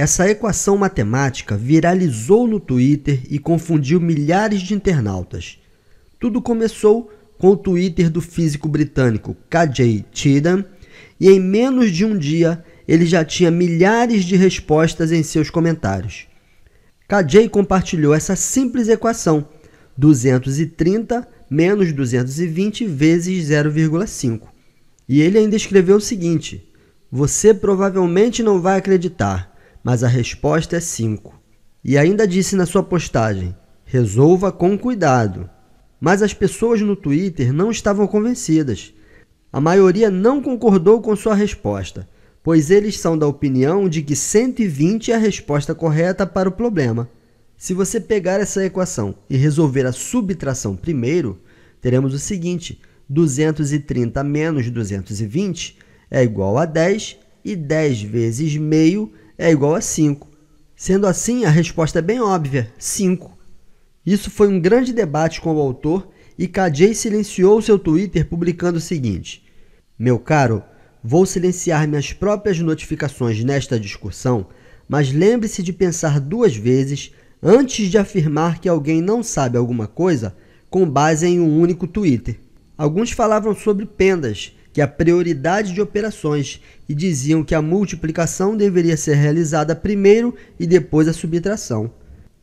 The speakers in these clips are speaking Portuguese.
Essa equação matemática viralizou no Twitter e confundiu milhares de internautas. Tudo começou com o Twitter do físico britânico K.J. Cheetham e em menos de um dia ele já tinha milhares de respostas em seus comentários. K.J. compartilhou essa simples equação, 230 menos 220 vezes 0,5. E ele ainda escreveu o seguinte: Você provavelmente não vai acreditar mas a resposta é 5. E ainda disse na sua postagem: resolva com cuidado. Mas as pessoas no Twitter não estavam convencidas. A maioria não concordou com sua resposta, pois eles são da opinião de que 120 é a resposta correta para o problema. Se você pegar essa equação e resolver a subtração primeiro, teremos o seguinte: 230 menos 220 é igual a 10 e 10 vezes meio é igual a 5. Sendo assim, a resposta é bem óbvia: 5. Isso foi um grande debate com o autor e KJ silenciou seu Twitter publicando o seguinte: Meu caro, vou silenciar minhas próprias notificações nesta discussão, mas lembre-se de pensar duas vezes antes de afirmar que alguém não sabe alguma coisa com base em um único Twitter. Alguns falavam sobre pendas, que a prioridade de operações e diziam que a multiplicação deveria ser realizada primeiro e depois a subtração.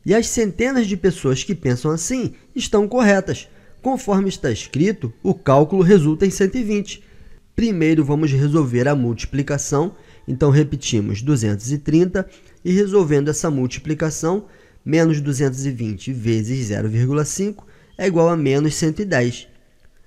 E as centenas de pessoas que pensam assim estão corretas. Conforme está escrito, o cálculo resulta em 120. Primeiro vamos resolver a multiplicação, então repetimos 230 e resolvendo essa multiplicação, menos 220 vezes 0,5 é igual a menos 110.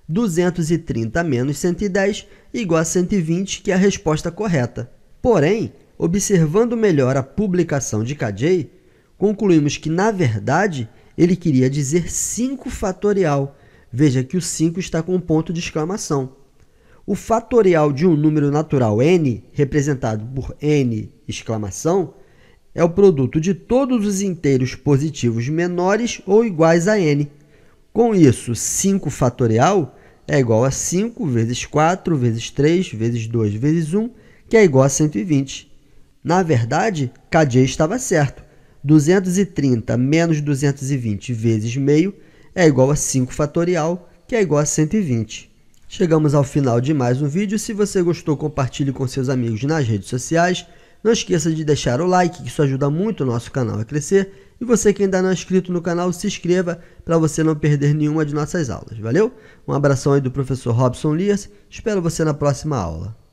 230 menos 110 igual a 120, que é a resposta correta. Porém, observando melhor a publicação de KJ, concluímos que, na verdade, ele queria dizer 5 fatorial. Veja que o 5 está com um ponto de exclamação. O fatorial de um número natural n, representado por n exclamação, é o produto de todos os inteiros positivos menores ou iguais a n. Com isso, 5 fatorial é igual a 5 vezes 4 vezes 3 vezes 2 vezes 1, que é igual a 120. Na verdade, Cadier estava certo. 230 menos 220 vezes meio é igual a 5 fatorial, que é igual a 120. Chegamos ao final de mais um vídeo. Se você gostou, compartilhe com seus amigos nas redes sociais. Não esqueça de deixar o like, que isso ajuda muito o nosso canal a crescer. E você que ainda não é inscrito no canal, se inscreva para você não perder nenhuma de nossas aulas, valeu? Um abração aí do professor Robson Lias, espero você na próxima aula.